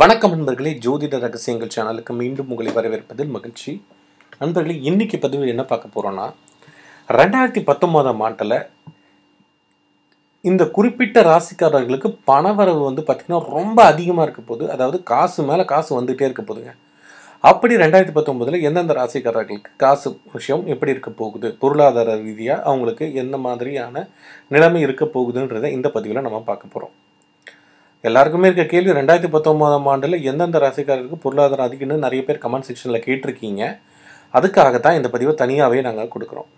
வணக்கம் நண்பர்களே ஜோதிட ரகசியங்கள் சேனலுக்கு மீண்டும் உங்களை வரவேற்பதில் மகிழ்ச்சி நண்பர்களே இன்னைக்கு பதிவில் என்ன பார்க்க போகிறோன்னா ரெண்டாயிரத்தி பத்தொம்போதாம் ஆண்டில் இந்த குறிப்பிட்ட ராசிக்காரர்களுக்கு பணவரவு வந்து பார்த்திங்கன்னா ரொம்ப அதிகமாக இருக்க போது அதாவது காசு மேலே காசு வந்துகிட்டே இருக்க போதுங்க அப்படி ரெண்டாயிரத்தி பத்தொம்போதில் எந்தெந்த ராசிக்காரர்களுக்கு காசு விஷயம் எப்படி இருக்க போகுது பொருளாதார ரீதியாக அவங்களுக்கு எந்த மாதிரியான நிலைமை இருக்க போகுதுன்றதை இந்த பதிவில் நம்ம பார்க்க போகிறோம் எல்லாருக்குமே இருக்க கேள்வி ரெண்டாயிரத்தி பத்தொம்போதாம் ஆண்டில் எந்தெந்த ராசிக்காரருக்கு பொருளாதாரம் அதிகம்னு நிறைய பேர் கமெண்ட் செக்ஷனில் கேட்டிருக்கீங்க அதுக்காக தான் இந்த பதிவை தனியாகவே நாங்கள் கொடுக்குறோம்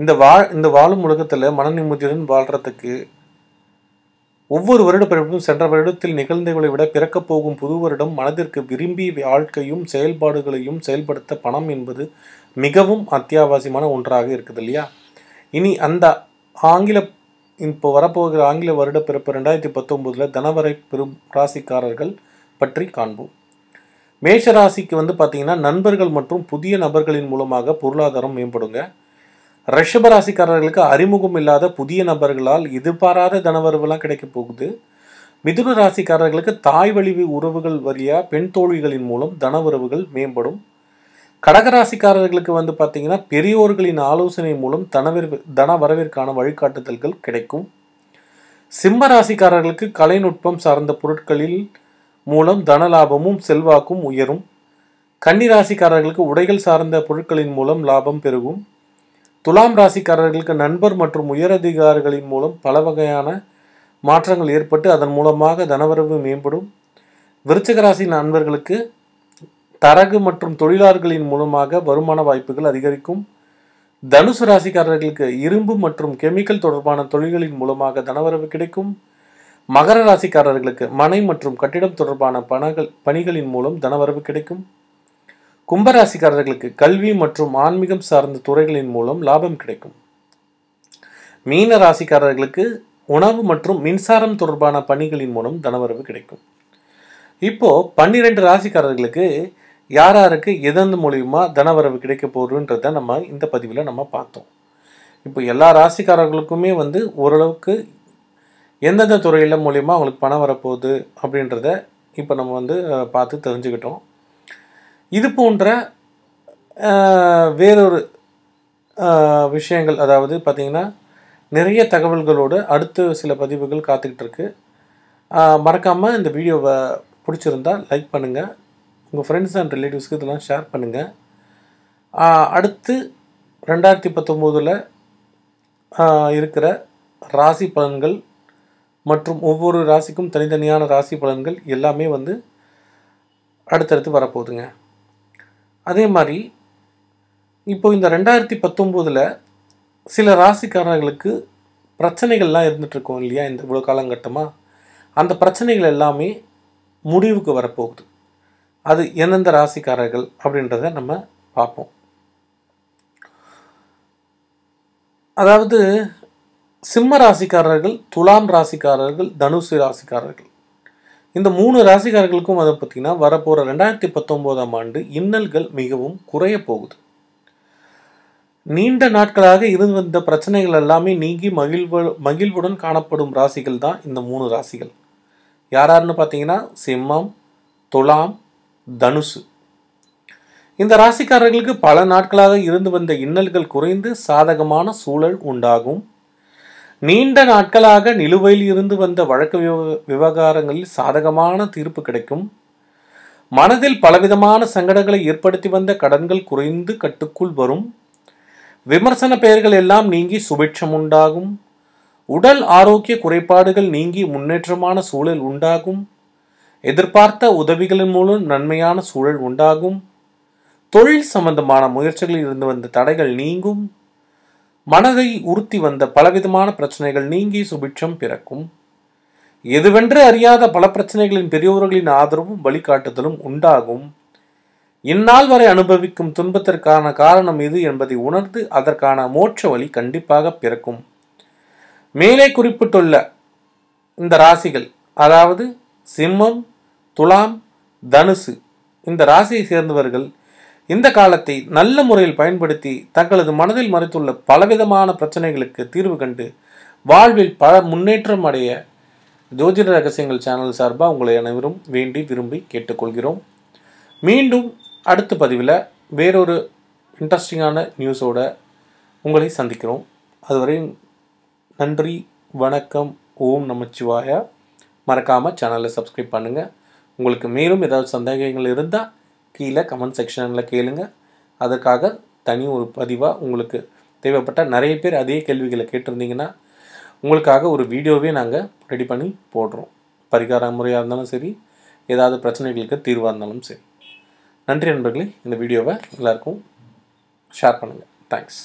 இந்த வா இந்த வாழும் உலகத்தில் மன நிம்மதியுடன் வாழ்கிறதுக்கு ஒவ்வொரு வருட பிறப்பும் சென்ற வருடத்தில் நிகழ்ந்தவர்களை விட பிறக்கப் போகும் புது வருடம் மனதிற்கு விரும்பி வாழ்க்கையும் செயல்பாடுகளையும் செயல்படுத்த பணம் என்பது மிகவும் அத்தியாவசியமான ஒன்றாக இருக்குது இல்லையா இனி அந்த ஆங்கில இப்போ வரப்போகிற ஆங்கில வருட பிறப்பு ரெண்டாயிரத்தி பத்தொம்போதில் தனவரை பெரும் ராசிக்காரர்கள் பற்றி காண்போம் மேஷ ராசிக்கு வந்து பார்த்திங்கன்னா நண்பர்கள் மற்றும் புதிய நபர்களின் மூலமாக பொருளாதாரம் மேம்படுங்க ரிஷப ராசிக்காரர்களுக்கு அறிமுகம் இல்லாத புதிய நபர்களால் எதிர்பாராத தனவரவுலாம் கிடைக்க போகுது மிதுன ராசிக்காரர்களுக்கு தாய் வழிவு உறவுகள் வழியாக பெண் தோழிகளின் மூலம் தனவரவுகள் மேம்படும் கடகராசிக்காரர்களுக்கு வந்து பார்த்தீங்கன்னா பெரியோர்களின் ஆலோசனை மூலம் தனவிற்கு தன வரவிற்கான வழிகாட்டுதல்கள் கிடைக்கும் சிம்ம ராசிக்காரர்களுக்கு கலைநுட்பம் சார்ந்த பொருட்களில் மூலம் தன லாபமும் செல்வாக்கும் உயரும் கன்னி ராசிக்காரர்களுக்கு உடைகள் சார்ந்த பொருட்களின் மூலம் லாபம் பெருகும் துலாம் ராசிக்காரர்களுக்கு நண்பர் மற்றும் உயரதிகாரிகளின் மூலம் பல வகையான மாற்றங்கள் ஏற்பட்டு அதன் மூலமாக தனவரவு மேம்படும் விருச்சக ராசி நண்பர்களுக்கு தரகு மற்றும் தொழிலாளர்களின் மூலமாக வருமான வாய்ப்புகள் அதிகரிக்கும் தனுசு ராசிக்காரர்களுக்கு இரும்பு மற்றும் கெமிக்கல் தொடர்பான தொழில்களின் மூலமாக தனவரவு கிடைக்கும் மகர ராசிக்காரர்களுக்கு மனை மற்றும் கட்டிடம் தொடர்பான பணங்கள் பணிகளின் மூலம் தனவரவு கிடைக்கும் கும்பராசிக்காரர்களுக்கு கல்வி மற்றும் ஆன்மீகம் சார்ந்த துறைகளின் மூலம் லாபம் கிடைக்கும் மீன ராசிக்காரர்களுக்கு உணவு மற்றும் மின்சாரம் தொடர்பான பணிகளின் மூலம் தனவரவு கிடைக்கும் இப்போ பன்னிரண்டு ராசிக்காரர்களுக்கு யார் யாருக்கு எதன் மூலிமா தனவரவு கிடைக்க போகுதுன்றத நம்ம இந்த பதிவில் நம்ம பார்த்தோம் இப்போ எல்லா ராசிக்காரர்களுக்குமே வந்து ஓரளவுக்கு எந்தெந்த துறையில் மூலியமாக அவங்களுக்கு பணம் வரப்போகுது அப்படின்றத இப்போ நம்ம வந்து பார்த்து தெரிஞ்சுக்கிட்டோம் இது போன்ற வேறொரு விஷயங்கள் அதாவது பார்த்திங்கன்னா நிறைய தகவல்களோடு அடுத்து சில பதிவுகள் காத்துக்கிட்டு இருக்கு மறக்காமல் இந்த வீடியோவை பிடிச்சிருந்தால் லைக் பண்ணுங்கள் உங்கள் ஃப்ரெண்ட்ஸ் அண்ட் ரிலேட்டிவ்ஸ்க்கு இதெல்லாம் ஷேர் பண்ணுங்கள் அடுத்து ரெண்டாயிரத்தி பத்தொம்போதில் இருக்கிற ராசி பலன்கள் மற்றும் ஒவ்வொரு ராசிக்கும் தனித்தனியான ராசி பலன்கள் எல்லாமே வந்து அடுத்தடுத்து வரப்போகுதுங்க அதே மாதிரி இப்போ இந்த ரெண்டாயிரத்தி பத்தொம்போதில் சில ராசிக்காரர்களுக்கு பிரச்சனைகள்லாம் இருந்துகிட்ருக்கோம் இல்லையா இந்த இவ்வளோ காலங்கட்டமாக அந்த பிரச்சனைகள் எல்லாமே முடிவுக்கு வரப்போகுது அது எந்தெந்த ராசிக்காரர்கள் அப்படின்றத நம்ம பார்ப்போம் அதாவது சிம்ம ராசிக்காரர்கள் துலாம் ராசிக்காரர்கள் தனுசு ராசிக்காரர்கள் இந்த மூணு ராசிக்காரர்களுக்கும் அதை பார்த்தீங்கன்னா வரப்போகிற ரெண்டாயிரத்தி பத்தொம்போதாம் ஆண்டு இன்னல்கள் மிகவும் குறைய போகுது நீண்ட நாட்களாக இருந்து வந்த பிரச்சனைகள் எல்லாமே நீங்கி மகிழ்வு மகிழ்வுடன் காணப்படும் ராசிகள் தான் இந்த மூணு ராசிகள் யாராருன்னு பார்த்தீங்கன்னா சிம்மம் துலாம் தனுசு இந்த ராசிக்காரர்களுக்கு பல நாட்களாக இருந்து வந்த இன்னல்கள் குறைந்து சாதகமான சூழல் உண்டாகும் நீண்ட நாட்களாக நிலுவையில் இருந்து வந்த வழக்கு விவகாரங்களில் சாதகமான தீர்ப்பு கிடைக்கும் மனதில் பலவிதமான சங்கடங்களை ஏற்படுத்தி வந்த கடன்கள் குறைந்து கட்டுக்குள் வரும் விமர்சன பெயர்கள் எல்லாம் நீங்கி சுபிட்சம் உண்டாகும் உடல் ஆரோக்கிய குறைபாடுகள் நீங்கி முன்னேற்றமான சூழல் உண்டாகும் எதிர்பார்த்த உதவிகளின் மூலம் நன்மையான சூழல் உண்டாகும் தொழில் சம்பந்தமான முயற்சிகளில் இருந்து வந்த தடைகள் நீங்கும் மனதை உறுத்தி வந்த பலவிதமான பிரச்சனைகள் நீங்கி சுபிட்சம் பிறக்கும் எதுவென்று அறியாத பல பிரச்சனைகளின் பெரியோர்களின் ஆதரவும் வழிகாட்டுதலும் உண்டாகும் இந்நாள் வரை அனுபவிக்கும் துன்பத்திற்கான காரணம் இது என்பதை உணர்ந்து அதற்கான மோட்ச வழி கண்டிப்பாக பிறக்கும் மேலே குறிப்பிட்டுள்ள இந்த ராசிகள் அதாவது சிம்மம் துலாம் தனுசு இந்த ராசியை சேர்ந்தவர்கள் இந்த காலத்தை நல்ல முறையில் பயன்படுத்தி தங்களது மனதில் மறைத்துள்ள பலவிதமான பிரச்சனைகளுக்கு தீர்வு கண்டு வாழ்வில் பல முன்னேற்றம் அடைய ஜோதிட ரகசியங்கள் சேனல் சார்பாக உங்களை அனைவரும் வேண்டி விரும்பி கேட்டுக்கொள்கிறோம் மீண்டும் அடுத்த பதிவில் வேறொரு இன்ட்ரெஸ்டிங்கான நியூஸோட உங்களை சந்திக்கிறோம் அதுவரை நன்றி வணக்கம் ஓம் நமச்சிவாயா மறக்காமல் சேனலை சப்ஸ்கிரைப் பண்ணுங்கள் உங்களுக்கு மேலும் ஏதாவது சந்தேகங்கள் இருந்தால் கீழே கமெண்ட் செக்ஷனில் கேளுங்க அதற்காக தனி ஒரு பதிவாக உங்களுக்கு தேவைப்பட்ட நிறைய பேர் அதே கேள்விகளை கேட்டிருந்தீங்கன்னா உங்களுக்காக ஒரு வீடியோவே நாங்கள் ரெடி பண்ணி போடுறோம் பரிகார முறையாக இருந்தாலும் சரி ஏதாவது பிரச்சனைகளுக்கு தீர்வாக இருந்தாலும் சரி நன்றி நண்பர்களே இந்த வீடியோவை எல்லாருக்கும் ஷேர் பண்ணுங்கள் தேங்க்ஸ்